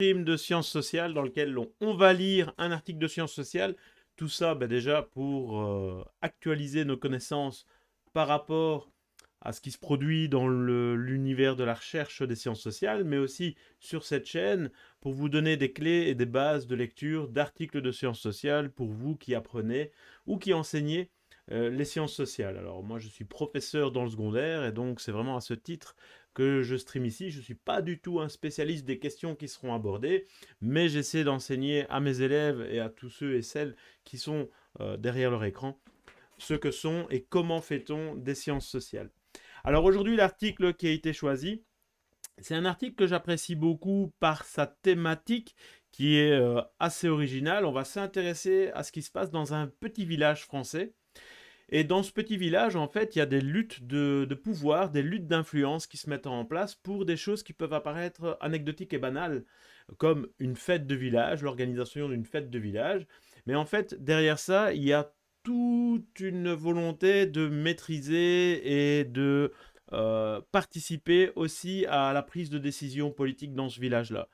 de sciences sociales dans lequel on, on, va lire un article de sciences sociales. Tout ça, bah, déjà, pour euh, actualiser nos connaissances par rapport à ce qui se produit dans l'univers de la recherche des sciences sociales, mais aussi sur cette chaîne, pour vous donner des clés et des bases de lecture d'articles de sciences sociales pour vous qui apprenez ou qui enseignez euh, les sciences sociales. Alors moi, je suis professeur dans le secondaire, et donc c'est vraiment à ce titre que je stream ici. Je ne suis pas du tout un spécialiste des questions qui seront abordées, mais j'essaie d'enseigner à mes élèves et à tous ceux et celles qui sont euh, derrière leur écran ce que sont et comment fait-on des sciences sociales. Alors aujourd'hui, l'article qui a été choisi, c'est un article que j'apprécie beaucoup par sa thématique qui est euh, assez originale. On va s'intéresser à ce qui se passe dans un petit village français et dans ce petit village, en fait, il y a des luttes de, pouvoir, des luttes d'influence qui se mettent en place pour des choses qui peuvent apparaître anecdotiques et banales, comme une fête de village, l'organisation d'une fête de village. Mais en fait, derrière ça, il y a toute une volonté de maîtriser et de euh, participer aussi à la prise de décision politique dans ce village-là.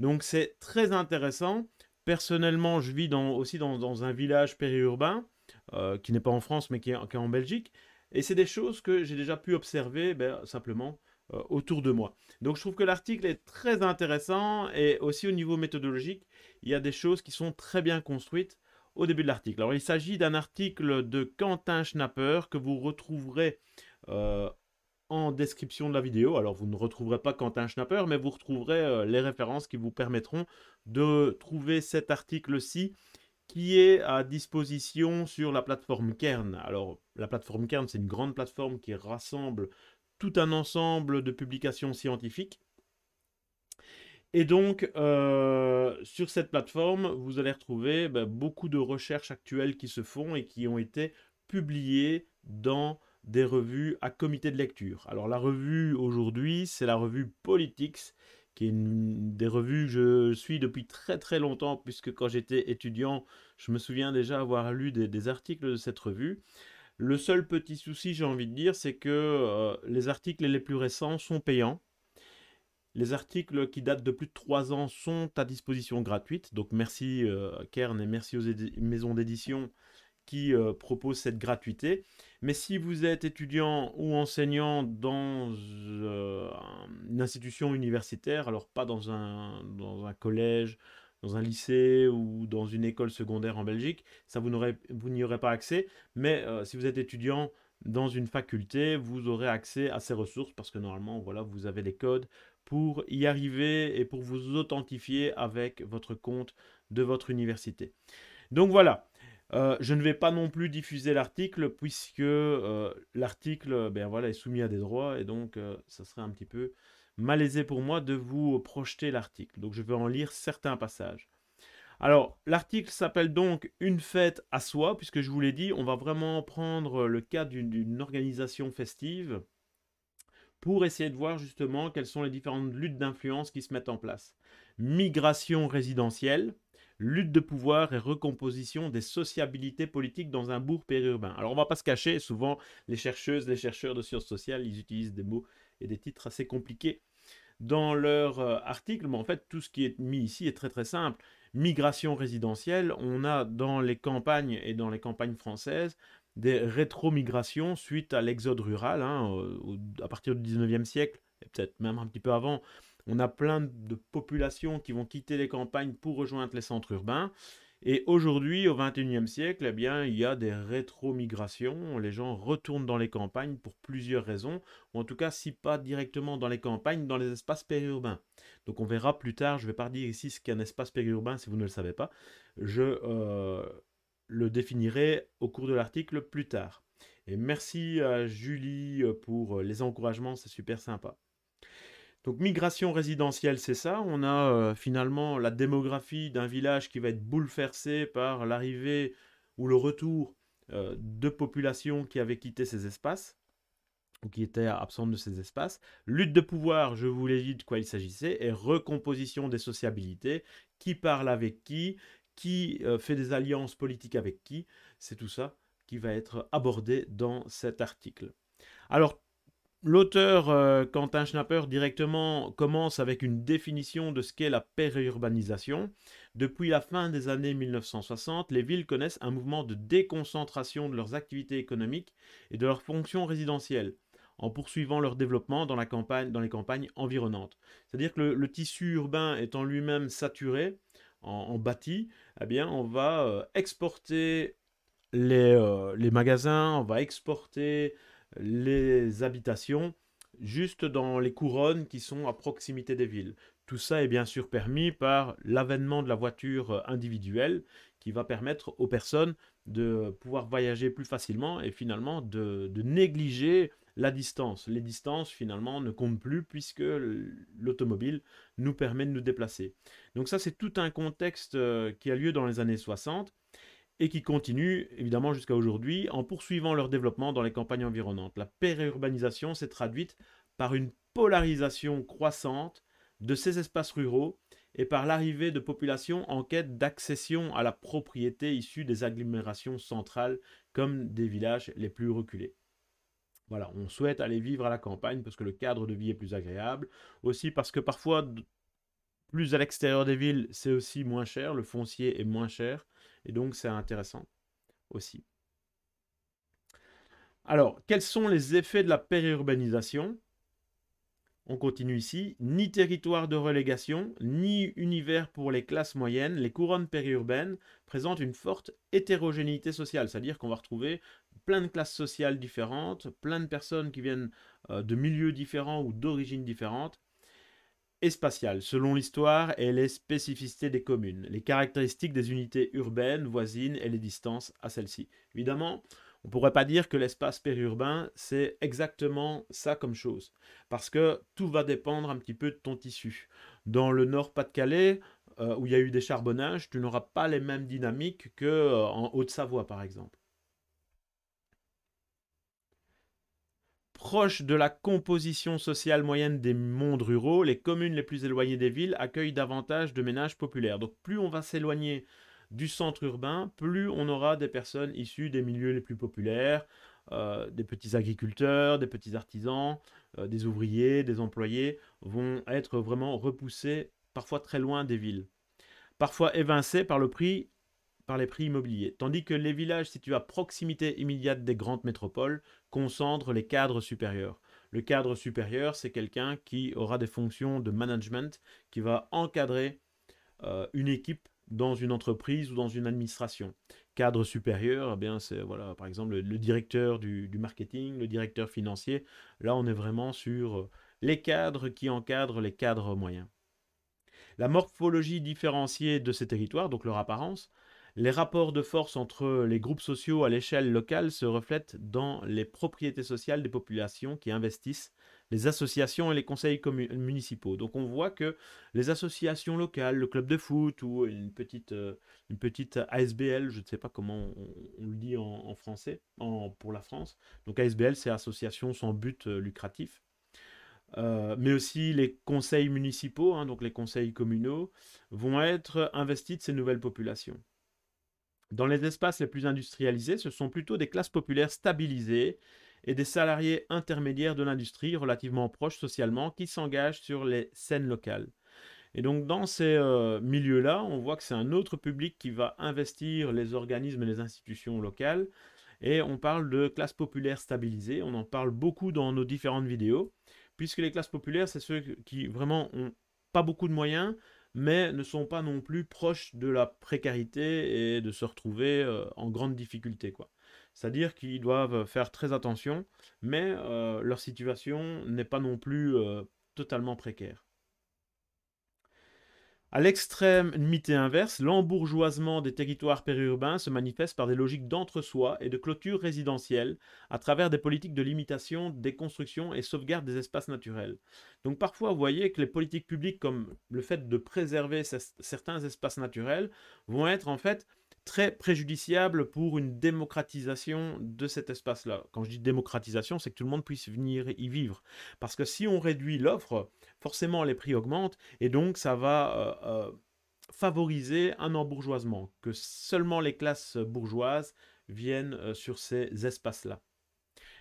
Donc c'est très intéressant. Personnellement, je vis aussi dans un village périurbain euh, qui n'est pas en France, mais qui est, en Belgique. Et c'est des choses que j'ai déjà pu observer ben, simplement euh, autour de moi. Donc je trouve que l'article est très intéressant et aussi au niveau méthodologique, il y a des choses qui sont très bien construites au début de l'article. Alors il s'agit d'un article de Quentin Schnapper que vous retrouverez euh, en description de la vidéo. Alors vous ne retrouverez pas Quentin Schnapper, mais vous retrouverez les références qui vous permettront de trouver cet article-ci qui est à disposition sur la plateforme Kern. Alors, la plateforme Kern, c'est une grande plateforme qui rassemble tout un ensemble de publications scientifiques. Et donc, euh, sur cette plateforme, vous allez retrouver ben, beaucoup de recherches actuelles qui se font et qui ont été publiées dans des revues à comité de lecture. Alors, la revue aujourd'hui, c'est la revue Politics, qui est une des revues que je suis depuis très très longtemps, puisque quand j'étais étudiant, je me souviens déjà avoir lu des, articles de cette revue. Le seul petit souci, j'ai envie de dire, c'est que euh, les articles les plus récents sont payants. Les articles qui datent de plus de 3 ans sont à disposition gratuite. Donc merci euh, Kern et merci aux maisons d'édition qui euh, propose cette gratuité. Mais si vous êtes étudiant ou enseignant dans euh, une institution universitaire, alors pas dans un, collège, dans un lycée ou dans une école secondaire en Belgique, ça vous n'y aurez pas accès. Mais euh, si vous êtes étudiant dans une faculté, vous aurez accès à ces ressources parce que normalement, voilà, vous avez les codes pour y arriver et pour vous authentifier avec votre compte de votre université. Donc voilà, euh, je ne vais pas non plus diffuser l'article puisque euh, l'article ben est soumis à des droits et donc euh, ça serait un petit peu malaisé pour moi de vous projeter l'article. Donc je vais en lire certains passages. Alors l'article s'appelle donc Une fête à soi puisque je vous l'ai dit, on va vraiment prendre le cas d'une organisation festive pour essayer de voir justement quelles sont les différentes luttes d'influence qui se mettent en place. Migration résidentielle, lutte de pouvoir et recomposition des sociabilités politiques dans un bourg périurbain. Alors on va pas se cacher, souvent les chercheuses, les chercheurs de sciences sociales, ils utilisent des mots et des titres assez compliqués dans leur euh, article, mais en fait tout ce qui est mis ici est très très simple. Migration résidentielle, on a dans les campagnes et dans les campagnes françaises des rétro-migrations suite à l'exode rural hein, à partir du 19e siècle, et peut-être même un petit peu avant, on a plein de populations qui vont quitter les campagnes pour rejoindre les centres urbains. Et aujourd'hui, au XXIe siècle, eh bien, il y a des rétro-migrations. Les gens retournent dans les campagnes pour plusieurs raisons, ou en tout cas, si pas directement dans les campagnes, dans les espaces périurbains. Donc on verra plus tard, je ne vais pas dire ici ce qu'est un espace périurbain si vous ne le savez pas. Je euh, le définirai au cours de l'article plus tard. Et merci à Julie euh, pour euh, les encouragements, c'est super sympa. Donc migration résidentielle, c'est ça. On a euh, finalement la démographie d'un village qui va être bouleversé par l'arrivée ou le retour euh, de populations qui avaient quitté ces espaces ou qui étaient absentes de ces espaces. Lutte de pouvoir, je vous l'ai dit de quoi il s'agissait, et recomposition des sociabilités, qui parle avec qui, qui euh, fait des alliances politiques avec qui, c'est tout ça qui va être abordé dans cet article. Alors L'auteur euh, Quentin Schnapper directement commence avec une définition de ce qu'est la périurbanisation. Depuis la fin des années 1960, les villes connaissent un mouvement de déconcentration de leurs activités économiques et de leurs fonctions résidentielles en poursuivant leur développement dans, la campagne, dans les campagnes environnantes. C'est-à-dire que le, tissu urbain étant lui-même saturé en, bâti, eh bien on va euh, exporter euh, les, magasins, on va exporter les habitations juste dans les couronnes qui sont à proximité des villes. Tout ça est bien sûr permis par l'avènement de la voiture euh, individuelle qui va permettre aux personnes de pouvoir voyager plus facilement et finalement de, négliger la distance. Les distances finalement ne comptent plus puisque l'automobile nous permet de nous déplacer. Donc ça c'est tout un contexte euh, qui a lieu dans les années 60 et qui continuent évidemment jusqu'à aujourd'hui en poursuivant leur développement dans les campagnes environnantes. La périurbanisation s'est traduite par une polarisation croissante de ces espaces ruraux et par l'arrivée de populations en quête d'accession à la propriété issue des agglomérations centrales comme des villages les plus reculés. Voilà, on souhaite aller vivre à la campagne parce que le cadre de vie est plus agréable, aussi parce que parfois plus à l'extérieur des villes, c'est aussi moins cher, le foncier est moins cher, et donc, c'est intéressant aussi. Alors, quels sont les effets de la périurbanisation On continue ici. Ni territoire de relégation, ni univers pour les classes moyennes, les couronnes périurbaines présentent une forte hétérogénéité sociale, c'est-à-dire qu'on va retrouver plein de classes sociales différentes, plein de personnes qui viennent euh, de milieux différents ou d'origines différentes, et spatiale, selon l'histoire et les spécificités des communes, les caractéristiques des unités urbaines voisines et les distances à celles-ci. Évidemment, on ne pourrait pas dire que l'espace périurbain, c'est exactement ça comme chose, parce que tout va dépendre un petit peu de ton tissu. Dans le Nord-Pas-de-Calais, euh, où il y a eu des charbonnages, tu n'auras pas les mêmes dynamiques qu'en euh, en Haute-Savoie, par exemple. Proche de la composition sociale moyenne des mondes ruraux, les communes les plus éloignées des villes accueillent davantage de ménages populaires. Donc plus on va s'éloigner du centre urbain, plus on aura des personnes issues des milieux les plus populaires, euh, des petits agriculteurs, des petits artisans, euh, des ouvriers, des employés, vont être vraiment repoussés parfois très loin des villes, parfois évincés par le prix par les prix immobiliers, tandis que les villages situés à proximité immédiate des grandes métropoles concentrent les cadres supérieurs. Le cadre supérieur, c'est quelqu'un qui aura des fonctions de management, qui va encadrer euh, une équipe dans une entreprise ou dans une administration. Cadre supérieur, eh bien c'est voilà, par exemple le, directeur du, marketing, le directeur financier. Là, on est vraiment sur euh, les cadres qui encadrent les cadres moyens. La morphologie différenciée de ces territoires, donc leur apparence, les rapports de force entre les groupes sociaux à l'échelle locale se reflètent dans les propriétés sociales des populations qui investissent les associations et les conseils municipaux. Donc on voit que les associations locales, le club de foot ou une petite, euh, ASBL, je ne sais pas comment on, le dit en, français, pour la France. Donc ASBL, c'est association sans but euh, lucratif. Euh, mais aussi les conseils municipaux, hein, donc les conseils communaux, vont être investis de ces nouvelles populations. Dans les espaces les plus industrialisés, ce sont plutôt des classes populaires stabilisées et des salariés intermédiaires de l'industrie relativement proches socialement qui s'engagent sur les scènes locales. Et donc dans ces euh, milieux-là, on voit que c'est un autre public qui va investir les organismes et les institutions locales. Et on parle de classes populaires stabilisées, on en parle beaucoup dans nos différentes vidéos, puisque les classes populaires, c'est ceux qui vraiment ont pas beaucoup de moyens, mais ne sont pas non plus proches de la précarité et de se retrouver euh, en grande difficulté. quoi. C'est-à-dire qu'ils doivent faire très attention, mais euh, leur situation n'est pas non plus euh, totalement précaire. À l'extrême limité inverse, l'embourgeoisement des territoires périurbains se manifeste par des logiques d'entre-soi et de clôture résidentielle à travers des politiques de limitation des constructions et sauvegarde des espaces naturels. Donc parfois, vous voyez que les politiques publiques comme le fait de préserver certains espaces naturels vont être en fait très préjudiciable pour une démocratisation de cet espace-là. Quand je dis démocratisation, c'est que tout le monde puisse venir y vivre. Parce que si on réduit l'offre, forcément les prix augmentent et donc ça va euh, euh, favoriser un embourgeoisement, que seulement les classes bourgeoises viennent euh, sur ces espaces-là.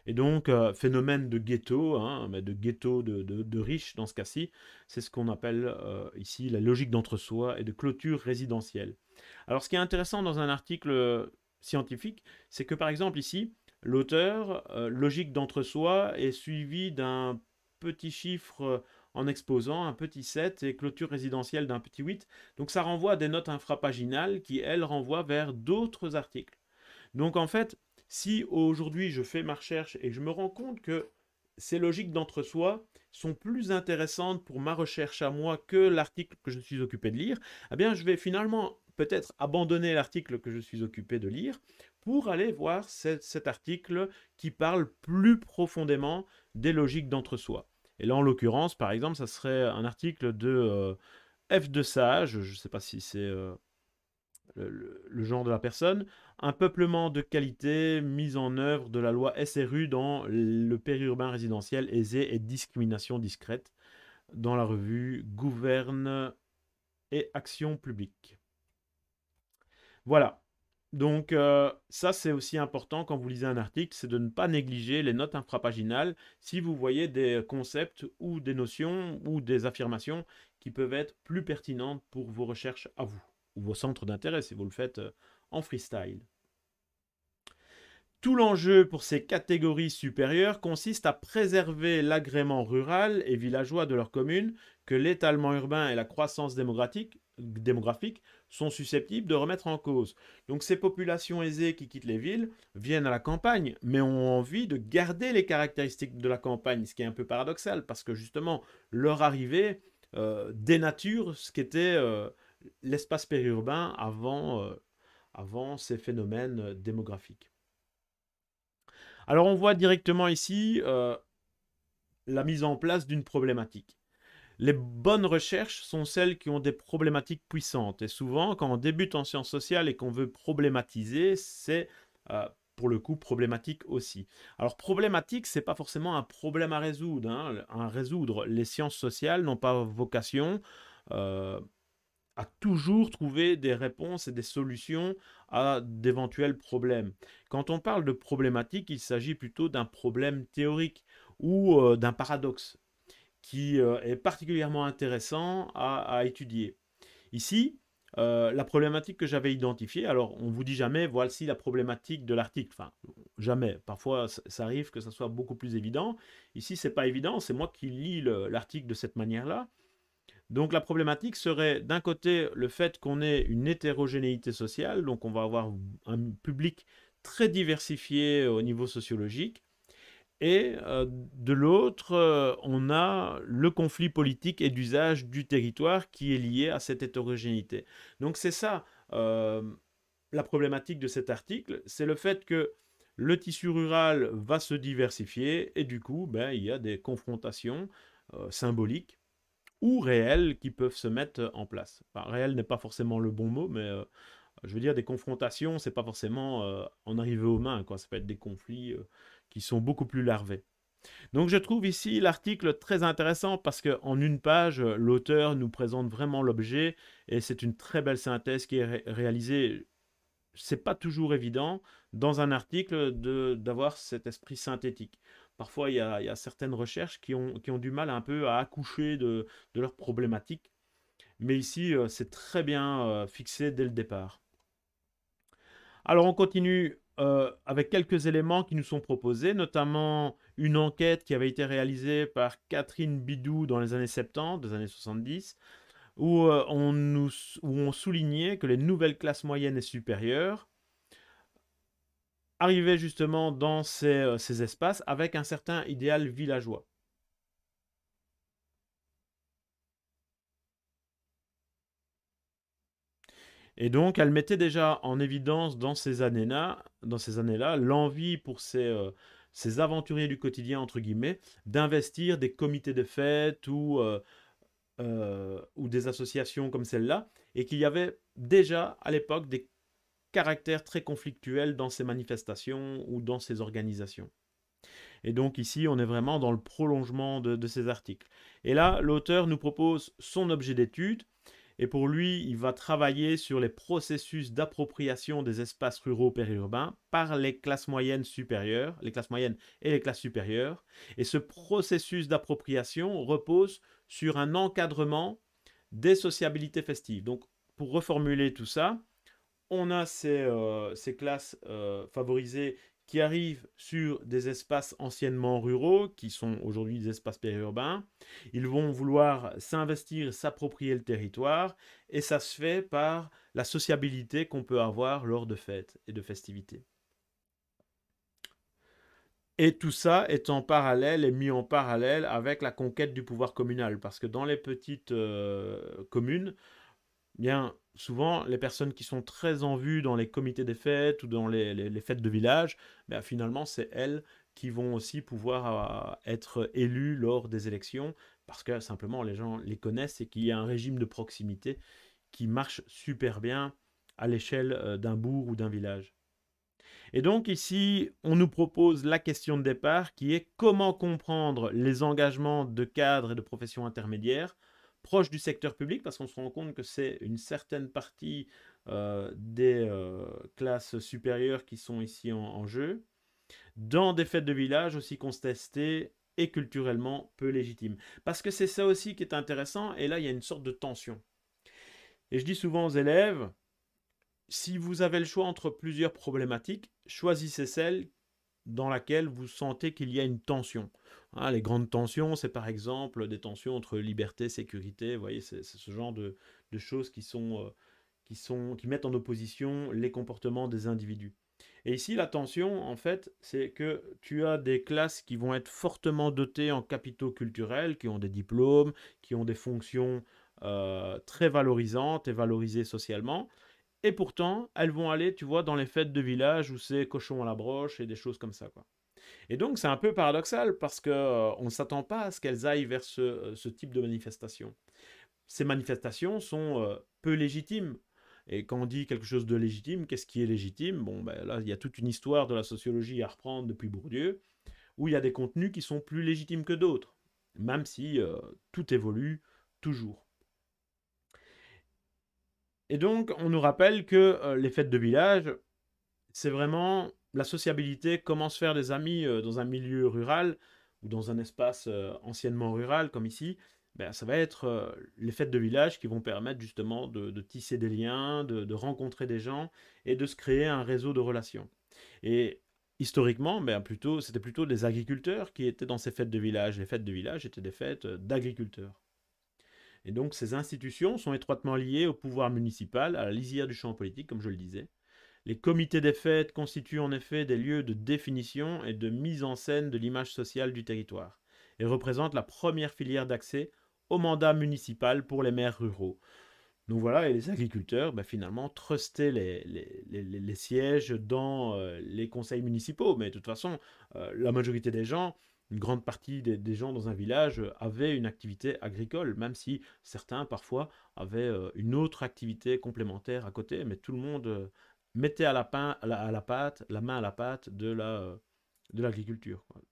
Et donc, phénomène de ghetto, hein, mais de ghetto de riches dans ce cas-ci, c'est ce qu'on appelle ici la logique d'entre-soi et de clôture résidentielle. Alors ce qui est intéressant dans un article euh, scientifique, c'est que par exemple ici, l'auteur, euh, logique d'entre-soi, est suivi d'un petit chiffre euh, en exposant, un petit 7 et clôture résidentielle d'un petit 8. Donc ça renvoie à des notes infrapaginales qui, elles, renvoient vers d'autres articles. Donc en fait, si aujourd'hui je fais ma recherche et je me rends compte que ces logiques d'entre-soi sont plus intéressantes pour ma recherche à moi que l'article que je suis occupé de lire, eh bien je vais finalement peut-être abandonner l'article que je suis occupé de lire pour aller voir cet, article qui parle plus profondément des logiques d'entre-soi. Et là, en l'occurrence, par exemple, ça serait un article de euh, F de Sage, je ne sais pas si c'est euh, le, genre de la personne, un peuplement de qualité, mise en œuvre de la loi SRU dans le périurbain résidentiel aisé et discrimination discrète dans la revue Gouverne et Action publique. Voilà. Donc euh, ça, c'est aussi important quand vous lisez un article, c'est de ne pas négliger les notes infrapaginales si vous voyez des concepts ou des notions ou des affirmations qui peuvent être plus pertinentes pour vos recherches à vous ou vos centres d'intérêt si vous le faites euh, en freestyle. Tout l'enjeu pour ces catégories supérieures consiste à préserver l'agrément rural et villageois de leur commune que l'étalement urbain et la croissance démographique sont susceptibles de remettre en cause. Donc ces populations aisées qui quittent les villes viennent à la campagne, mais ont envie de garder les caractéristiques de la campagne, ce qui est un peu paradoxal, parce que justement, leur arrivée euh, dénature ce qu'était euh, l'espace périurbain avant euh, ces phénomènes démographiques. Alors on voit directement ici la mise en place d'une problématique. Les bonnes recherches sont celles qui ont des problématiques puissantes. Et souvent, quand on débute en sciences sociales et qu'on veut problématiser, c'est euh, pour le coup problématique aussi. Alors problématique, c'est pas forcément un problème à résoudre. Hein, résoudre, les sciences sociales n'ont pas vocation euh, à toujours trouver des réponses et des solutions à d'éventuels problèmes. Quand on parle de problématique, il s'agit plutôt d'un problème théorique ou euh, d'un paradoxe qui euh, est particulièrement intéressant à, étudier. Ici, euh, la problématique que j'avais identifiée, alors on vous dit jamais, voici la problématique de l'article. Enfin, jamais. Parfois, ça arrive que ça soit beaucoup plus évident. Ici, c'est pas évident. C'est moi qui lis l'article de cette manière-là. Donc, la problématique serait d'un côté le fait qu'on ait une hétérogénéité sociale, donc on va avoir un public très diversifié au niveau sociologique, et euh, de l'autre, euh, on a le conflit politique et d'usage du territoire qui est lié à cette hétérogénéité. Donc c'est ça euh, la problématique de cet article, c'est le fait que le tissu rural va se diversifier et du coup, ben, il y a des confrontations symboliques ou réelles qui peuvent se mettre en place. Enfin, réel n'est pas forcément le bon mot, mais je veux dire, des confrontations, c'est pas forcément en arriver aux mains, quoi. Ça peut être des conflits qui sont beaucoup plus larvés. Donc je trouve ici l'article très intéressant parce qu'en une page, l'auteur nous présente vraiment l'objet et c'est une très belle synthèse qui est réalisée. réalisée. C'est pas toujours évident dans un article d'avoir cet esprit synthétique. Parfois, il y, a, certaines recherches qui ont, du mal un peu à accoucher de, de leurs problématiques. Mais ici, euh, c'est très bien euh, fixé dès le départ. Alors, on continue euh, avec quelques éléments qui nous sont proposés, notamment une enquête qui avait été réalisée par Catherine Bidou dans les années 70, des années 70, euh, où, on, soulignait que les nouvelles classes moyennes et supérieures arrivaient justement dans ces euh, espaces avec un certain idéal villageois. Et donc, elle mettait déjà en évidence dans ces années-là, dans ces années-là, l'envie pour ces, euh, aventuriers du quotidien entre guillemets d'investir des comités de fête ou euh, euh, ou des associations comme celle-là, et qu'il y avait déjà à l'époque des caractères très conflictuels dans ces manifestations ou dans ces organisations. Et donc ici, on est vraiment dans le prolongement de ces articles. Et là, l'auteur nous propose son objet d'étude, et pour lui, il va travailler sur les processus d'appropriation des espaces ruraux périurbains par les classes moyennes supérieures, les classes moyennes et les classes supérieures. Et ce processus d'appropriation repose sur un encadrement des sociabilités festives. Donc, pour reformuler tout ça, on a ces, euh, classes euh, favorisées qui arrivent sur des espaces anciennement ruraux, qui sont aujourd'hui des espaces périurbains. Ils vont vouloir s'investir, s'approprier le territoire, et ça se fait par la sociabilité qu'on peut avoir lors de fêtes et de festivités. Et tout ça est en parallèle et mis en parallèle avec la conquête du pouvoir communal, parce que dans les petites euh, communes, bien souvent les personnes qui sont très en vue dans les comités des fêtes ou dans les, fêtes de village, ben, finalement c'est elles qui vont aussi pouvoir euh, être élues lors des élections parce que simplement les gens les connaissent et qu'il y a un régime de proximité qui marche super bien à l'échelle euh, d'un bourg ou d'un village. Et donc ici, on nous propose la question de départ qui est comment comprendre les engagements de cadres et de professions intermédiaires proche du secteur public, parce qu'on se rend compte que c'est une certaine partie euh, des euh, classes supérieures qui sont ici en, en, jeu, dans des fêtes de village aussi contestées et culturellement peu légitimes. Parce que c'est ça aussi qui est intéressant, et là il y a une sorte de tension. Et je dis souvent aux élèves, si vous avez le choix entre plusieurs problématiques, choisissez celle dans laquelle vous sentez qu'il y a une tension. Hein, les grandes tensions, c'est par exemple des tensions entre liberté, sécurité, vous voyez, c'est ce genre de, choses euh, qui, sont, qui, mettent en opposition les comportements des individus. Et ici, la tension, en fait, c'est que tu as des classes qui vont être fortement dotées en capitaux culturels, qui ont des diplômes, qui ont des fonctions euh, très valorisantes et valorisées socialement, et pourtant, elles vont aller, tu vois, dans les fêtes de village où c'est cochon à la broche et des choses comme ça, quoi. Et donc, c'est un peu paradoxal parce que euh, on ne s'attend pas à ce qu'elles aillent vers ce, euh, type de manifestation. Ces manifestations sont euh, peu légitimes. Et quand on dit quelque chose de légitime, qu'est-ce qui est légitime Bon, ben là, il y a toute une histoire de la sociologie à reprendre depuis Bourdieu, où il y a des contenus qui sont plus légitimes que d'autres, même si tout évolue toujours. Et donc, on nous rappelle que euh, les fêtes de village, c'est vraiment la sociabilité, comment se faire des amis euh, dans un milieu rural ou dans un espace euh, anciennement rural comme ici. Ben, ça va être les fêtes de village qui vont permettre justement de, tisser des liens, de, rencontrer des gens et de se créer un réseau de relations. Et historiquement, ben, plutôt, c'était plutôt des agriculteurs qui étaient dans ces fêtes de village. Les fêtes de village étaient des fêtes d'agriculteurs. Et donc ces institutions sont étroitement liées au pouvoir municipal, à la lisière du champ politique, comme je le disais. Les comités des fêtes constituent en effet des lieux de définition et de mise en scène de l'image sociale du territoire, et représentent la première filière d'accès au mandat municipal pour les maires ruraux. Donc voilà, et les agriculteurs, ben, finalement, trustaient les, sièges dans euh, les conseils municipaux. Mais de toute façon, euh, la majorité des gens une grande partie des, gens dans un village euh, avaient une activité agricole, même si certains parfois avaient euh, une autre activité complémentaire à côté, mais tout le monde euh, mettait à la, la, pâte, la main à la pâte de l'agriculture. La, de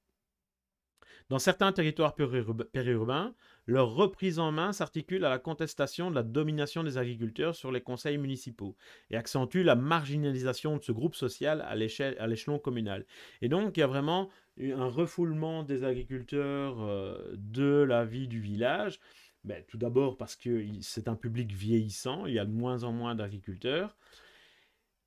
dans certains territoires périurbains, leur reprise en main s'articule à la contestation de la domination des agriculteurs sur les conseils municipaux et accentue la marginalisation de ce groupe social à l'échelon communal. Et donc, il y a vraiment un refoulement des agriculteurs euh, de la vie du village. Ben, tout d'abord parce que c'est un public vieillissant, il y a de moins en moins d'agriculteurs.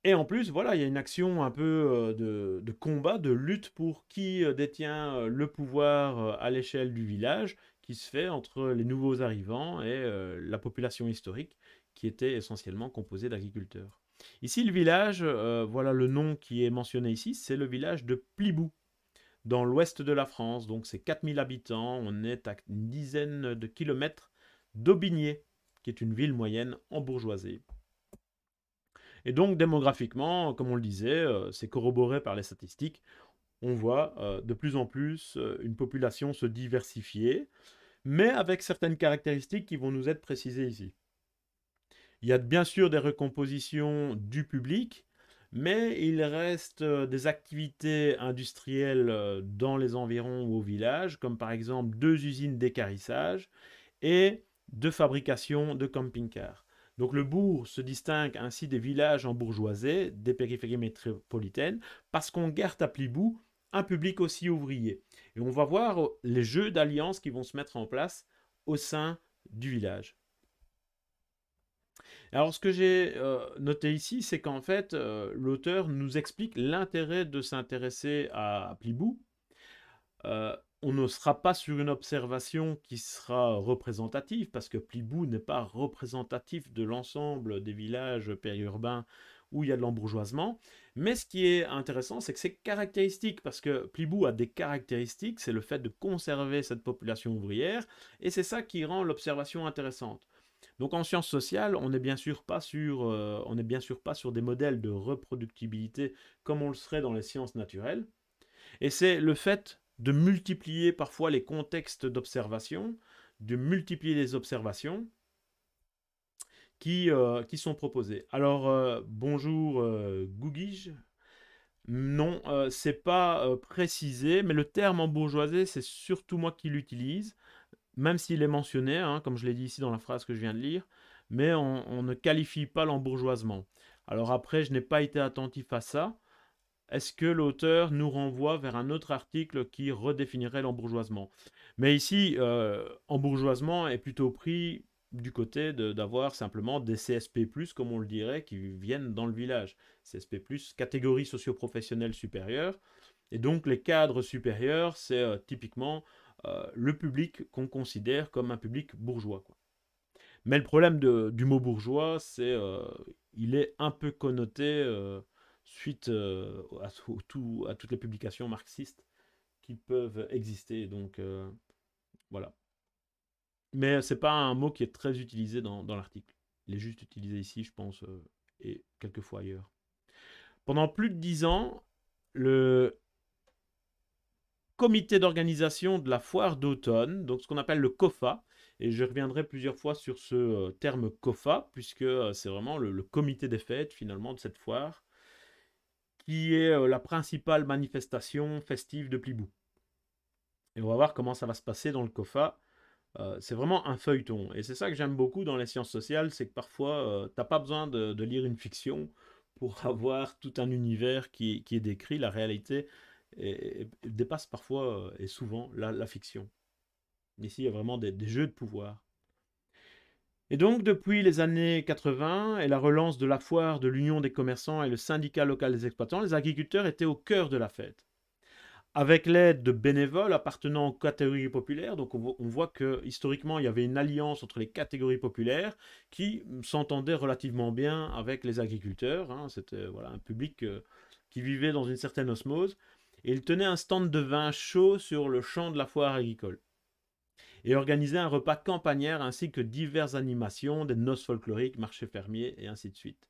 Et en plus, voilà, il y a une action un peu euh, de, combat, de lutte pour qui euh, détient euh, le pouvoir à l'échelle du village, qui se fait entre les nouveaux arrivants et la population historique, qui était essentiellement composée d'agriculteurs. Ici, le village, voilà le nom qui est mentionné ici, c'est le village de Plibou, dans l'ouest de la France. Donc c'est 4000 habitants, on est à une dizaine de kilomètres d'Aubigné, qui est une ville moyenne embourgeoisée. Et donc, démographiquement, comme on le disait, euh, c'est corroboré par les statistiques. On voit euh, de plus en plus euh, une population se diversifier, mais avec certaines caractéristiques qui vont nous être précisées ici. Il y a bien sûr des recompositions du public, mais il reste des activités industrielles dans les environs ou au village, comme par exemple deux usines d'écarissage et de fabrication de camping-cars. Donc le bourg se distingue ainsi des villages en bourgeoisie, des périphéries métropolitaines, parce qu'on garde à Plibou un public aussi ouvrier. Et on va voir euh, les jeux d'alliance qui vont se mettre en place au sein du village. Alors ce que j'ai euh, noté ici, c'est qu'en fait, euh, l'auteur nous explique l'intérêt de s'intéresser à, à Plibou on ne sera pas sur une observation qui sera représentative, parce que Plibou n'est pas représentatif de l'ensemble des villages périurbains où il y a de l'embourgeoisement. Mais ce qui est intéressant, c'est que c'est caractéristique, parce que Plibou a des caractéristiques, c'est le fait de conserver cette population ouvrière, et c'est ça qui rend l'observation intéressante. Donc en sciences sociales, on n'est bien sûr pas sur, euh, bien sûr pas sur des modèles de reproductibilité comme on le serait dans les sciences naturelles. Et c'est le fait de multiplier parfois les contextes d'observation, de multiplier les observations qui, euh, sont proposées. Alors, euh, bonjour euh, Non, euh, c'est pas précisé, mais le terme en c'est surtout moi qui l'utilise, même s'il est mentionné, hein, comme je l'ai dit ici dans la phrase que je viens de lire, mais on, on ne qualifie pas l'embourgeoisement. Alors après, je n'ai pas été attentif à ça, est-ce que l'auteur nous renvoie vers un autre article qui redéfinirait l'embourgeoisement Mais ici, euh, embourgeoisement est plutôt pris du côté d'avoir simplement des CSP, comme on le dirait, qui viennent dans le village. CSP, catégorie socio-professionnelle supérieure. Et donc, les cadres supérieurs, c'est euh, typiquement euh, le public qu'on considère comme un public bourgeois. Mais le problème du mot bourgeois, c'est il est un peu connoté suite euh, à, tout, à, toutes les publications marxistes qui peuvent exister. Donc ce euh, voilà. Mais c'est pas un mot qui est très utilisé dans, l'article. Il est juste utilisé ici, je pense, et euh, et quelquefois ailleurs. Pendant plus de dix ans, le comité d'organisation de la foire d'automne, donc ce qu'on appelle le COFA, et je reviendrai plusieurs fois sur ce terme COFA, puisque c'est vraiment le comité des fêtes finalement de cette foire, qui est euh, la principale manifestation festive de Plibou. Et on va voir comment ça va se passer dans le COFA. Euh, c'est vraiment un feuilleton. Et c'est ça que j'aime beaucoup dans les sciences sociales, c'est que parfois, euh, tu n'as pas besoin de, lire une fiction pour avoir tout un univers qui, est décrit. La réalité et, dépasse parfois et souvent la, fiction. Ici, il y a vraiment des jeux de pouvoir. Et donc, depuis les années 80 et la relance de la foire de l'Union des commerçants et le syndicat local des exploitants, les agriculteurs étaient au cœur de la fête. Avec l'aide de bénévoles appartenant aux catégories populaires, donc on voit que historiquement il y avait une alliance entre les catégories populaires qui s'entendaient relativement bien avec les agriculteurs. Hein. C'était euh, voilà, un public euh, qui vivait dans une certaine osmose. Et ils tenaient un stand de vin chaud sur le champ de la foire agricole et organiser un repas campagnard ainsi que diverses animations, des noces folkloriques, marchés fermiers et ainsi de suite.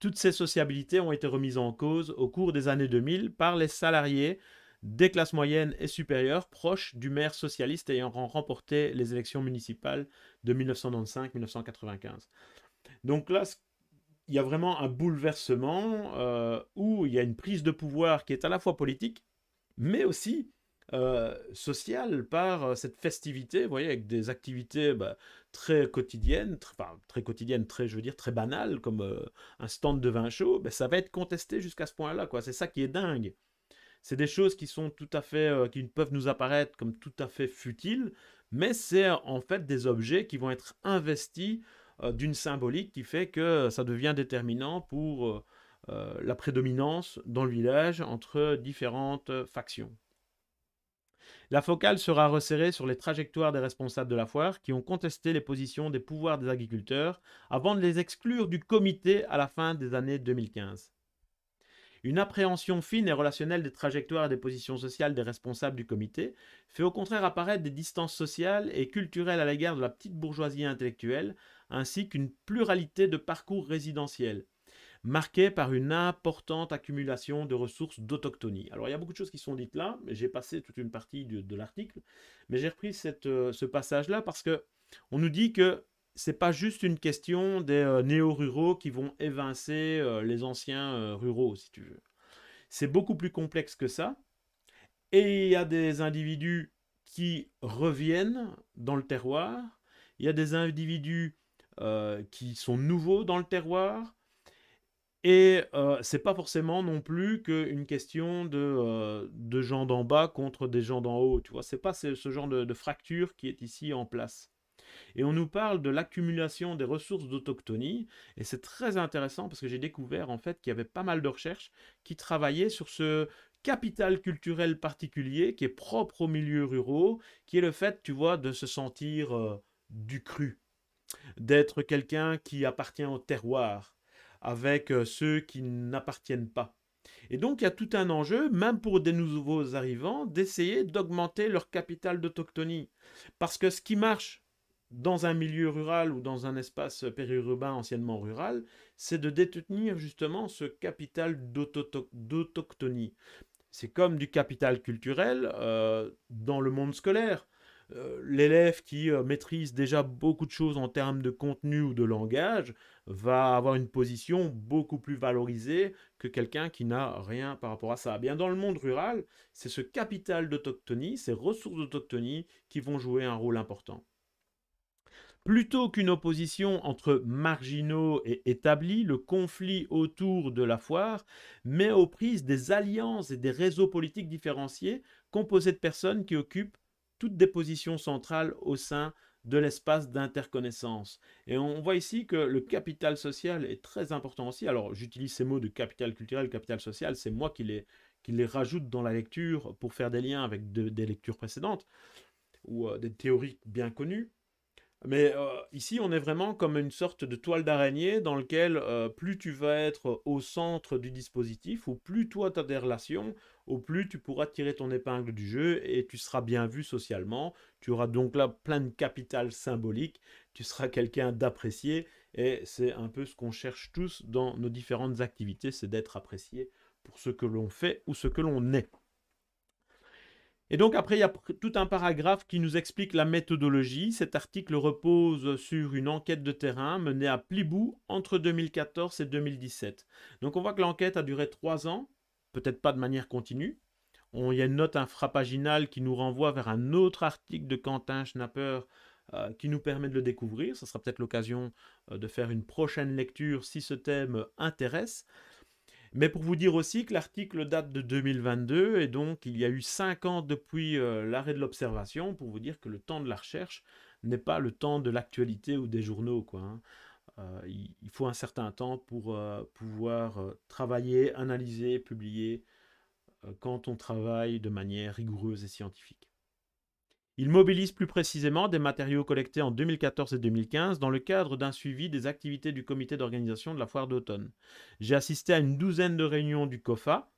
Toutes ces sociabilités ont été remises en cause au cours des années 2000 par les salariés des classes moyennes et supérieures proches du maire socialiste ayant remporté les élections municipales de 1995-1995. Donc là, il y a vraiment un bouleversement euh, où il y a une prise de pouvoir qui est à la fois politique, mais aussi social euh, sociale par euh, cette festivité, vous voyez, avec des activités bah, très quotidiennes, très, quotidiennes, très, je veux dire, très banales, comme euh, un stand de vin chaud, bah, ça va être contesté jusqu'à ce point-là, quoi. C'est ça qui est dingue. C'est des choses qui sont tout à fait, qui qui peuvent nous apparaître comme tout à fait futiles, mais c'est en fait des objets qui vont être investis d'une symbolique qui fait que ça devient déterminant pour la prédominance dans le village entre différentes factions. La focale sera resserrée sur les trajectoires des responsables de la foire qui ont contesté les positions des pouvoirs des agriculteurs avant de les exclure du comité à la fin des années 2015. Une appréhension fine et relationnelle des trajectoires et des positions sociales des responsables du comité fait au contraire apparaître des distances sociales et culturelles à l'égard de la petite bourgeoisie intellectuelle, ainsi qu'une pluralité de parcours résidentiels, marquée par une importante accumulation de ressources d'autochtonie. Alors il y a beaucoup de choses qui sont dites là, mais j'ai passé toute une partie de, l'article, mais j'ai repris euh, ce passage-là parce que on nous dit que n'est pas juste une question des euh, néo-ruraux qui vont évincer euh, les anciens ruraux, si tu veux. C'est beaucoup plus complexe que ça. Et il y a des individus qui reviennent dans le terroir, il y a des individus qui sont nouveaux dans le terroir, et ce c'est pas forcément non plus qu'une question de, gens d'en bas contre des gens d'en haut. Tu vois, c'est pas ce, genre de, fracture qui est ici en place. Et on nous parle de l'accumulation des ressources d'autochtonie, et c'est très intéressant parce que j'ai découvert en fait qu'il y avait pas mal de recherches qui travaillaient sur ce capital culturel particulier qui est propre aux milieux ruraux, qui est le fait, tu vois, de se sentir du cru, d'être quelqu'un qui appartient au terroir, avec euh, ceux qui n'appartiennent pas. Et donc il y a tout un enjeu, même pour des nouveaux arrivants, d'essayer d'augmenter leur capital d'autochtonie. Parce que ce qui marche dans un milieu rural ou dans un espace périurbain anciennement rural, c'est de détenir justement ce capital d'autochtonie. C'est comme du capital culturel euh, dans le monde scolaire. Euh, l'élève qui maîtrise déjà beaucoup de choses en termes de contenu ou de langage va avoir une position beaucoup plus valorisée que quelqu'un qui n'a rien par rapport à ça. Eh bien dans le monde rural, c'est ce capital d'autochtonie, ces ressources d'autochtonie qui vont jouer un rôle important. Plutôt qu'une opposition entre marginaux et établis, le conflit autour de la foire met aux prises des alliances et des réseaux politiques différenciés composés de personnes qui occupent toutes des positions centrales au sein de l'espace d'interconnaissance. Et on voit ici que le capital social est très important aussi. Alors j'utilise ces mots de capital culturel, capital social, c'est moi qui les, qui les rajoute dans la lecture pour faire des liens avec des lectures précédentes ou euh, des théories bien connues. Mais euh, ici, on est vraiment comme une sorte de toile d'araignée dans lequel euh, plus tu vas être au centre du dispositif, ou plus toi tu as des relations, au plus tu pourras tirer ton épingle du jeu et tu seras bien vu socialement. Tu auras donc là plein de capital symbolique, tu seras quelqu'un d'apprécié et c'est un peu ce qu'on cherche tous dans nos différentes activités, c'est d'être apprécié pour ce que l'on fait ou ce que l'on est. Et donc après, il y a tout un paragraphe qui nous explique la méthodologie. Cet article repose sur une enquête de terrain menée à Plibou entre 2014 et 2017. Donc on voit que l'enquête a duré trois ans, peut-être pas de manière continue. On, il y a une note infrapaginale qui nous renvoie vers un autre article de Quentin Schnapper euh, qui nous permet de le découvrir. Ce sera peut-être l'occasion euh, de faire une prochaine lecture si ce thème intéresse. Mais pour vous dire aussi que l'article date de 2022 et donc il y a eu cinq ans depuis euh, l'arrêt de l'observation pour vous dire que le temps de la recherche n'est pas le temps de l'actualité ou des journaux. Quoi, hein. euh, il faut un certain temps pour euh, pouvoir travailler, analyser, publier quand on travaille de manière rigoureuse et scientifique. Il mobilise plus précisément des matériaux collectés en 2014 et 2015 dans le cadre d'un suivi des activités du comité d'organisation de la foire d'automne. J'ai assisté à une douzaine de réunions du COFA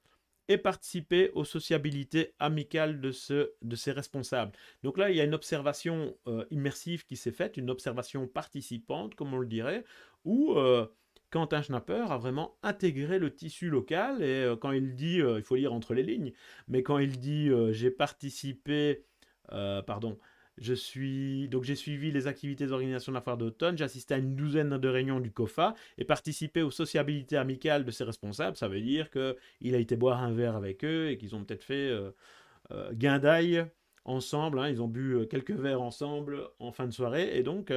et participé aux sociabilités amicales de, ce, ses responsables. Donc là, il y a une observation euh, immersive qui s'est faite, une observation participante, comme on le dirait, où quand euh, Quentin Schnapper a vraiment intégré le tissu local et euh, quand il dit, il faut lire entre les lignes, mais quand il dit j'ai participé euh, pardon. Je suis donc j'ai suivi les activités d'organisation de la foire d'automne, j'ai assisté à une douzaine de réunions du COFA et participé aux sociabilités amicales de ses responsables. Ça veut dire que il a été boire un verre avec eux et qu'ils ont peut-être fait euh, euh guindaille ensemble. Hein. Ils ont bu euh, quelques verres ensemble en fin de soirée et donc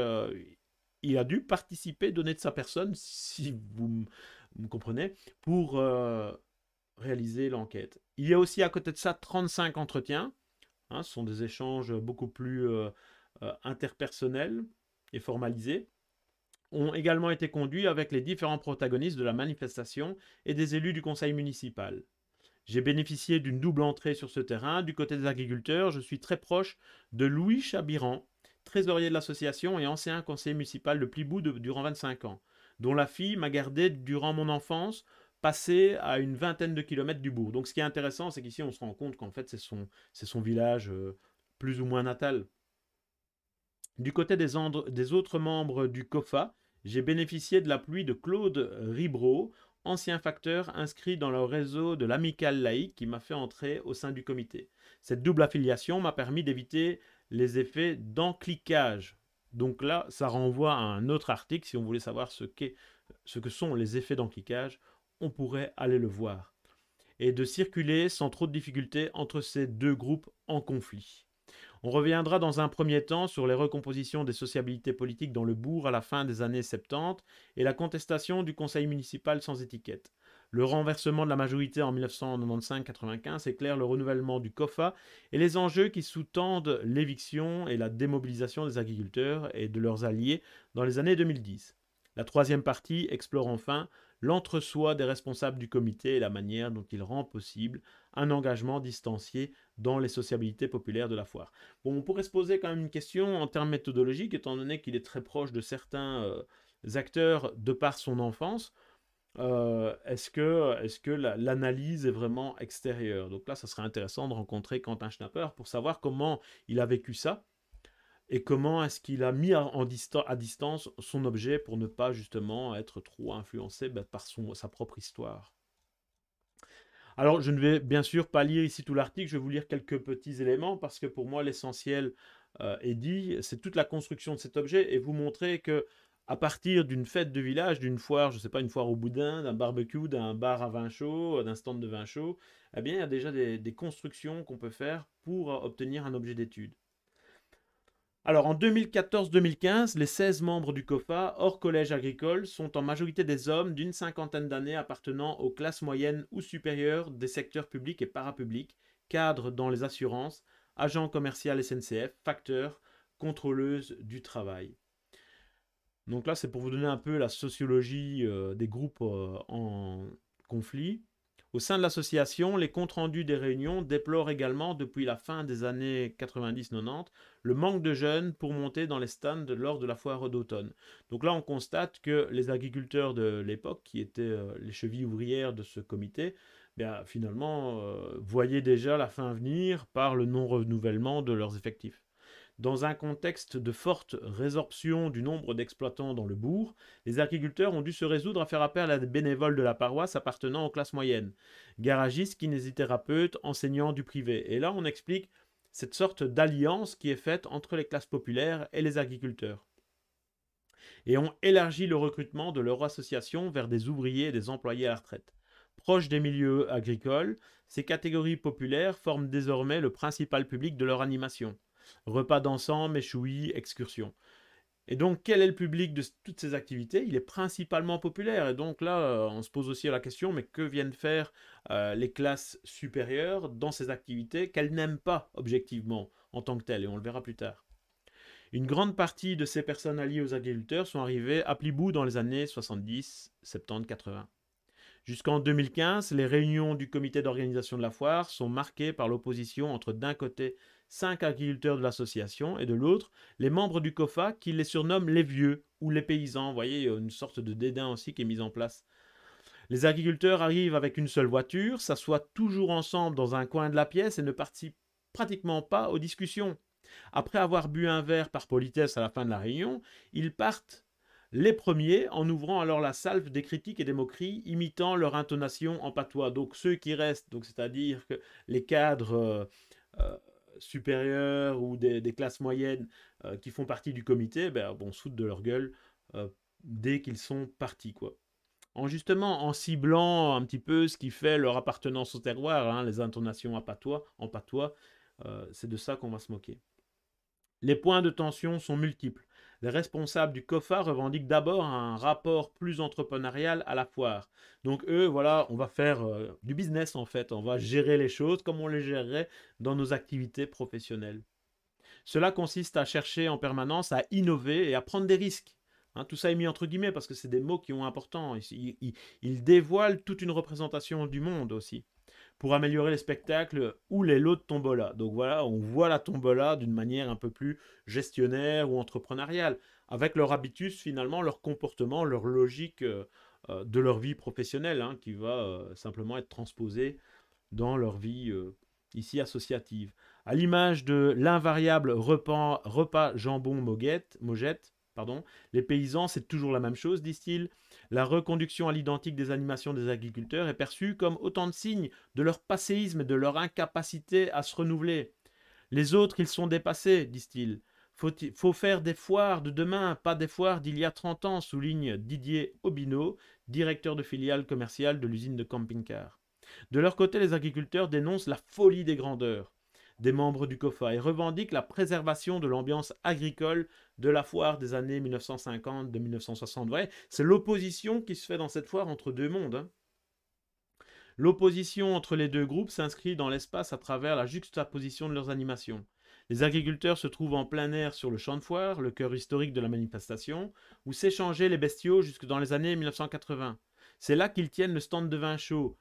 il a dû participer, donner de sa personne, si vous me comprenez, pour réaliser l'enquête. Il y a aussi à côté de ça 35 entretiens Hein, ce sont des échanges beaucoup plus euh, euh, interpersonnels et formalisés ont également été conduits avec les différents protagonistes de la manifestation et des élus du conseil municipal. J'ai bénéficié d'une double entrée sur ce terrain. Du côté des agriculteurs, je suis très proche de Louis Chabiran, trésorier de l'association et ancien conseiller municipal de Plibou durant 25 ans, dont la fille m'a gardé durant mon enfance passé à une vingtaine de kilomètres du bourg. Donc ce qui est intéressant, c'est qu'ici on se rend compte qu'en fait c'est son, village euh, plus ou moins natal. Du côté des, autres membres du COFA, j'ai bénéficié de l'appui de Claude Ribrault, ancien facteur inscrit dans le réseau de l'amicale laïque qui m'a fait entrer au sein du comité. Cette double affiliation m'a permis d'éviter les effets d'encliquage. Donc là, ça renvoie à un autre article. Si on voulait savoir ce, ce que sont les effets d'encliquage, on pourrait aller le voir, et de circuler sans trop de difficultés entre ces deux groupes en conflit. On reviendra dans un premier temps sur les recompositions des sociabilités politiques dans le bourg à la fin des années 70 et la contestation du conseil municipal sans étiquette. Le renversement de la majorité en 1995-95 éclaire le renouvellement du COFA et les enjeux qui sous-tendent l'éviction et la démobilisation des agriculteurs et de leurs alliés dans les années 2010. La troisième partie explore enfin l'entre-soi des responsables du comité et la manière dont il rend possible un engagement distancié dans les sociabilités populaires de la foire. Bon, on pourrait se poser quand même une question en termes méthodologiques, étant donné qu'il est très proche de certains euh, acteurs de par son enfance. Euh, est-ce que, l'analyse est vraiment extérieure Donc là, ça serait intéressant de rencontrer Quentin Schnapper pour savoir comment il a vécu ça et comment est-ce qu'il a mis à, distance son objet pour ne pas justement être trop influencé bah, par sa propre histoire. Alors, je ne vais bien sûr pas lire ici tout l'article, je vais vous lire quelques petits éléments parce que pour moi, l'essentiel euh, est dit. C'est toute la construction de cet objet et vous montrer que à partir d'une fête de village, d'une foire, je ne sais pas, une foire au boudin, d'un barbecue, d'un bar à vin chaud, euh, d'un stand de vin chaud, eh bien, il y a déjà des constructions qu'on peut faire pour euh, obtenir un objet d'étude. Alors en 2014-2015, les 16 membres du COFA, hors collège agricole, sont en majorité des hommes d'une cinquantaine d'années appartenant aux classes moyennes ou supérieures des secteurs publics et parapublics, cadres dans les assurances, agents commerciaux SNCF, facteurs, contrôleuses du travail. Donc là, c'est pour vous donner un peu la sociologie euh, des groupes euh, en conflit. Au sein de l'association, les comptes rendus des réunions déplorent également, depuis la fin des années 90-90, le manque de jeunes pour monter dans les stands lors de la foire d'automne. Donc là, on constate que les agriculteurs de l'époque, qui étaient euh, les chevilles ouvrières de ce comité, bien, finalement, euh, voyaient déjà la fin venir par le non-renouvellement de leurs effectifs. Dans un contexte de forte résorption du nombre d'exploitants dans le bourg, les agriculteurs ont dû se résoudre à faire appel à des bénévoles de la paroisse appartenant aux classes moyennes, garagistes, kinésithérapeutes, enseignants du privé. Et là, on explique cette sorte d'alliance qui est faite entre les classes populaires et les agriculteurs. Et on élargit le recrutement de leur association vers des ouvriers et des employés à la retraite. Proches des milieux agricoles, ces catégories populaires forment désormais le principal public de leur animation repas d'ensemble, échouis, excursions. Et donc, quel est le public de toutes ces activités Il est principalement populaire. Et donc là, euh, on se pose aussi la question, mais que viennent faire euh, les classes supérieures dans ces activités qu'elles n'aiment pas objectivement en tant que telles Et on le verra plus tard. Une grande partie de ces personnes alliées aux agriculteurs sont arrivées à Plibou dans les années 70, 70, 80. Jusqu'en 2015, les réunions du comité d'organisation de la foire sont marquées par l'opposition entre d'un côté cinq agriculteurs de l'association, et de l'autre, les membres du COFA qui les surnomment les vieux ou les paysans. Vous voyez, une sorte de dédain aussi qui est mise en place. Les agriculteurs arrivent avec une seule voiture, s'assoient toujours ensemble dans un coin de la pièce et ne participent pratiquement pas aux discussions. Après avoir bu un verre par politesse à la fin de la réunion, ils partent les premiers en ouvrant alors la salve des critiques et des moqueries, imitant leur intonation en patois. Donc ceux qui restent, donc c'est-à-dire les cadres euh, euh, supérieurs ou des, classes moyennes euh, qui font partie du comité, ben, bon, de leur gueule euh, dès qu'ils sont partis, quoi. En justement, en ciblant un petit peu ce qui fait leur appartenance au terroir, hein, les intonations à patois, en patois, euh, c'est de ça qu'on va se moquer. Les points de tension sont multiples. Les responsables du COFA revendiquent d'abord un rapport plus entrepreneurial à la foire. Donc eux, voilà, on va faire euh, du business en fait, on va gérer les choses comme on les gérerait dans nos activités professionnelles. Cela consiste à chercher en permanence à innover et à prendre des risques. Hein, tout ça est mis entre guillemets parce que c'est des mots qui ont important. ils dévoilent toute une représentation du monde aussi pour améliorer les spectacles ou les lots de tombola. Donc voilà, on voit la tombola d'une manière un peu plus gestionnaire ou entrepreneuriale, avec leur habitus finalement, leur comportement, leur logique euh, euh, de leur vie professionnelle, hein, qui va euh, simplement être transposée dans leur vie ici associative. À l'image de l'invariable repas, jambon-mogette, moguette mogette les paysans, c'est toujours la même chose, disent-ils. La reconduction à l'identique des animations des agriculteurs est perçue comme autant de signes de leur passéisme et de leur incapacité à se renouveler. Les autres, ils sont dépassés, disent-ils. Faut, faut, faire des foires de demain, pas des foires d'il y a 30 ans, souligne Didier Obineau, directeur de filiale commerciale de l'usine de camping-car. De leur côté, les agriculteurs dénoncent la folie des grandeurs des membres du COFA et revendiquent la préservation de l'ambiance agricole de la foire des années 1950 1960. c'est l'opposition qui se fait dans cette foire entre deux mondes. Hein. L'opposition entre les deux groupes s'inscrit dans l'espace à travers la juxtaposition de leurs animations. Les agriculteurs se trouvent en plein air sur le champ de foire, le cœur historique de la manifestation, où s'échangeaient les bestiaux jusque dans les années 1980. C'est là qu'ils tiennent le stand de vin chaud,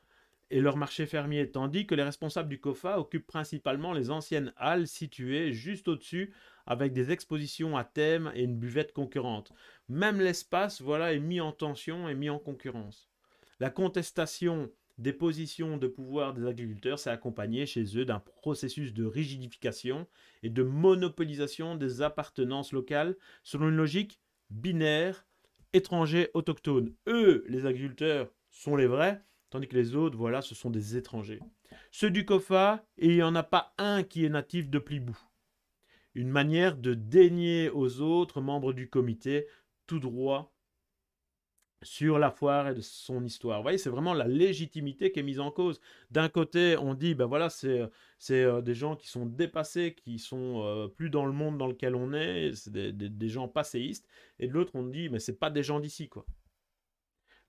et leur marché fermier, tandis que les responsables du COFA occupent principalement les anciennes halles situées juste au-dessus avec des expositions à thème et une buvette concurrente. Même l'espace voilà, est mis en tension et mis en concurrence. La contestation des positions de pouvoir des agriculteurs s'est accompagnée chez eux d'un processus de rigidification et de monopolisation des appartenances locales selon une logique binaire étrangers autochtone. Eux, les agriculteurs, sont les vrais, tandis que les autres, voilà, ce sont des étrangers. Ceux du COFA, il n'y en a pas un qui est natif de Plibou. Une manière de dénier aux autres membres du comité tout droit sur la foire et de son histoire. Vous voyez, c'est vraiment la légitimité qui est mise en cause. D'un côté, on dit, ben voilà, c'est euh, des gens qui sont dépassés, qui sont euh, plus dans le monde dans lequel on est, c'est des, gens passéistes. Et de l'autre, on dit, mais c'est pas des gens d'ici, quoi.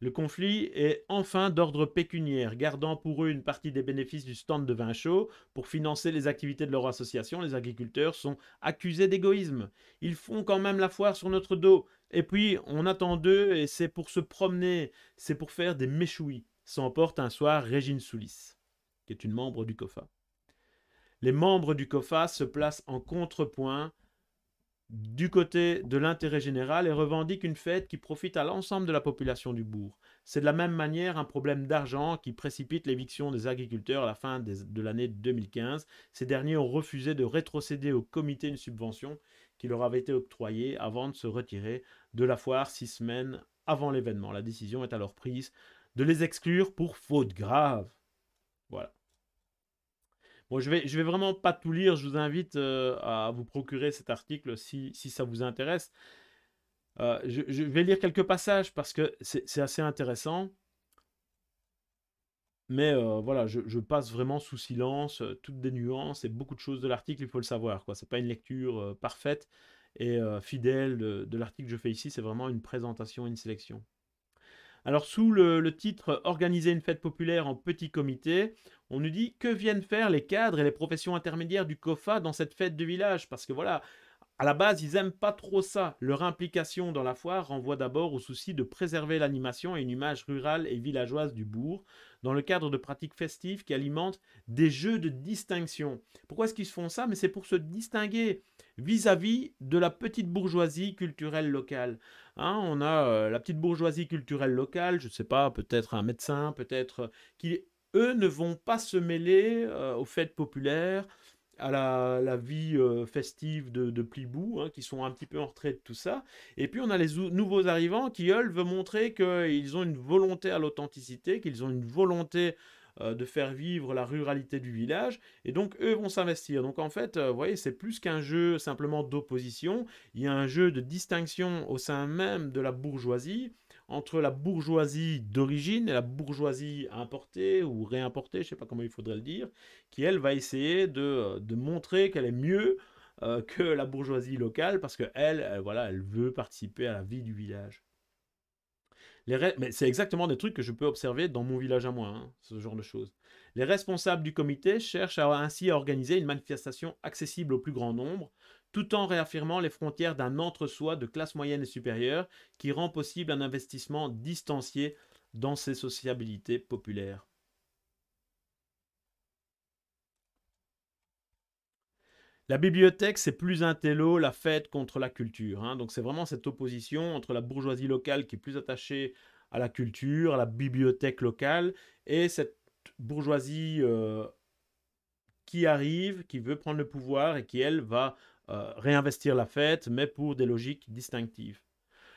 Le conflit est enfin d'ordre pécuniaire, gardant pour eux une partie des bénéfices du stand de vin chaud pour financer les activités de leur association. Les agriculteurs sont accusés d'égoïsme. Ils font quand même la foire sur notre dos. Et puis, on attend d'eux et c'est pour se promener, c'est pour faire des méchouis, s'emporte un soir Régine Soulis, qui est une membre du COFA. Les membres du COFA se placent en contrepoint du côté de l'intérêt général et revendique une fête qui profite à l'ensemble de la population du bourg. C'est de la même manière un problème d'argent qui précipite l'éviction des agriculteurs à la fin de l'année 2015. Ces derniers ont refusé de rétrocéder au comité une subvention qui leur avait été octroyée avant de se retirer de la foire six semaines avant l'événement. La décision est alors prise de les exclure pour faute grave. Voilà je vais, vais vraiment pas tout lire. Je vous invite euh, à vous procurer cet article si, ça vous intéresse. Euh, je, vais lire quelques passages parce que c'est assez intéressant. Mais euh, voilà, je, passe vraiment sous silence toutes des nuances et beaucoup de choses de l'article, il faut le savoir. Ce n'est pas une lecture parfaite et fidèle de, l'article que je fais ici, c'est vraiment une présentation, et une sélection. Alors sous le, titre Organiser une fête populaire en petit comité, on nous dit que viennent faire les cadres et les professions intermédiaires du COFA dans cette fête de village Parce que voilà, à la base, ils aiment pas trop ça. Leur implication dans la foire renvoie d'abord au souci de préserver l'animation et une image rurale et villageoise du bourg, dans le cadre de pratiques festives qui alimentent des jeux de distinction. Pourquoi est-ce qu'ils font ça Mais c'est pour se distinguer vis à -vis de la petite bourgeoisie culturelle locale. Hein, on a euh, la petite bourgeoisie culturelle locale, je ne sais pas, peut-être un médecin, peut-être euh, qui, eux, ne vont pas se mêler euh, aux fêtes populaires, à la, vie festive de, de Plibou, hein, qui sont un petit peu en retrait de tout ça. Et puis on a les nouveaux arrivants qui, eux, veulent montrer qu'ils ont une volonté à l'authenticité, qu'ils ont une volonté euh, de faire vivre la ruralité du village, et donc eux vont s'investir. Donc en fait, euh, vous voyez, c'est plus qu'un jeu simplement d'opposition, il y a un jeu de distinction au sein même de la bourgeoisie, entre la bourgeoisie d'origine et la bourgeoisie importée ou réimportée, je ne sais pas comment il faudrait le dire, qui elle va essayer de, euh, montrer qu'elle est mieux que la bourgeoisie locale parce que elle, voilà, elle veut participer à la vie du village. Mais c'est exactement des trucs que je peux observer dans mon village à moi, hein, ce genre de choses. Les responsables du comité cherchent à, ainsi à organiser une manifestation accessible au plus grand nombre, tout en réaffirmant les frontières d'un entre-soi de classe moyenne et supérieure qui rend possible un investissement distancié dans ces sociabilités populaires. La bibliothèque, c'est plus un télo, la fête contre la culture. Hein. Donc c'est vraiment cette opposition entre la bourgeoisie locale qui est plus attachée à la culture, à la bibliothèque locale, et cette bourgeoisie euh, qui arrive, qui veut prendre le pouvoir et qui, elle, va euh, réinvestir la fête, mais pour des logiques distinctives.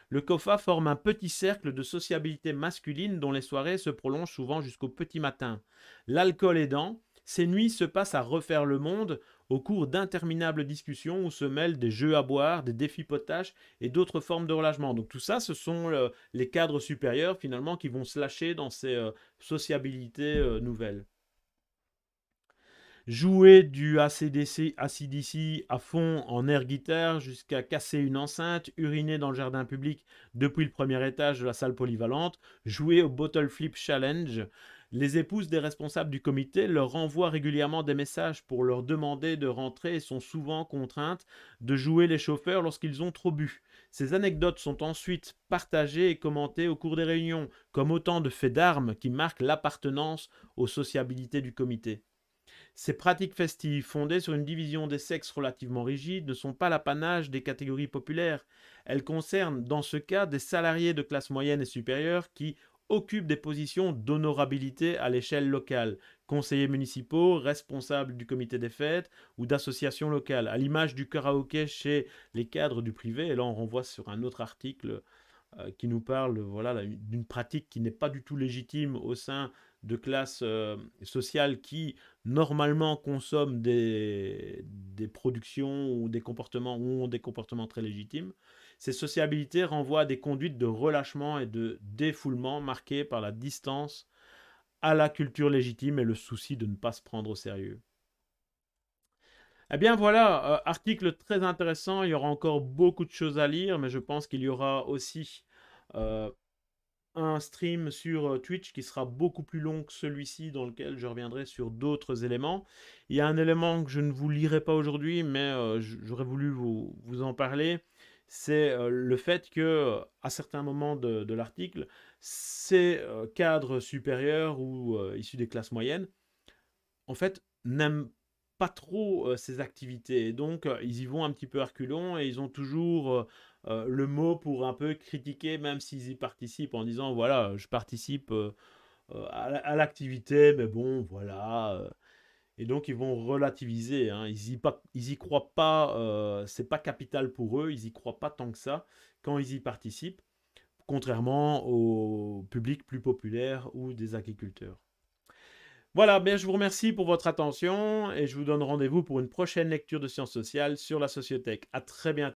Le COFA forme un petit cercle de sociabilité masculine dont les soirées se prolongent souvent jusqu'au petit matin. L'alcool aidant, ces nuits se passent à refaire le monde au cours d'interminables discussions où se mêlent des jeux à boire, des défis potaches et d'autres formes de relâchement. Donc tout ça, ce sont euh, les cadres supérieurs finalement qui vont se lâcher dans ces euh, sociabilités euh, nouvelles. Jouer du ACDC à fond en air guitare jusqu'à casser une enceinte, uriner dans le jardin public depuis le premier étage de la salle polyvalente, jouer au Bottle Flip Challenge, les épouses des responsables du comité leur renvoient régulièrement des messages pour leur demander de rentrer et sont souvent contraintes de jouer les chauffeurs lorsqu'ils ont trop bu. Ces anecdotes sont ensuite partagées et commentées au cours des réunions, comme autant de faits d'armes qui marquent l'appartenance aux sociabilités du comité. Ces pratiques festives, fondées sur une division des sexes relativement rigide, ne sont pas l'apanage des catégories populaires. Elles concernent, dans ce cas, des salariés de classe moyenne et supérieure qui, occupent des positions d'honorabilité à l'échelle locale, conseillers municipaux, responsables du comité des fêtes ou d'associations locales, à l'image du karaoké chez les cadres du privé. Et là, on renvoie sur un autre article euh, qui nous parle voilà, d'une pratique qui n'est pas du tout légitime au sein de classes euh, sociales qui normalement consomment des, productions ou des comportements ou ont des comportements très légitimes, ces sociabilités renvoient à des conduites de relâchement et de défoulement marquées par la distance à la culture légitime et le souci de ne pas se prendre au sérieux. Eh bien voilà, euh, article très intéressant, il y aura encore beaucoup de choses à lire, mais je pense qu'il y aura aussi euh, un stream sur Twitch qui sera beaucoup plus long que celui-ci, dans lequel je reviendrai sur d'autres éléments. Il y a un élément que je ne vous lirai pas aujourd'hui, mais j'aurais voulu vous, en parler. C'est le fait que, à certains moments de, l'article, ces cadres supérieurs ou issus des classes moyennes, en fait, n'aiment pas trop ces activités. donc, ils y vont un petit peu à et ils ont toujours euh, le mot pour un peu critiquer, même s'ils y participent, en disant voilà, je participe euh, euh, à l'activité, mais bon, voilà. Et donc ils vont relativiser. Hein. Ils, y pas, ils y croient pas. c'est pas capital pour eux. Ils y croient pas tant que ça quand ils y participent, contrairement au public plus populaire ou des agriculteurs. Voilà, bien, je vous remercie pour votre attention et je vous donne rendez-vous pour une prochaine lecture de sciences sociales sur la sociothèque. À très bientôt.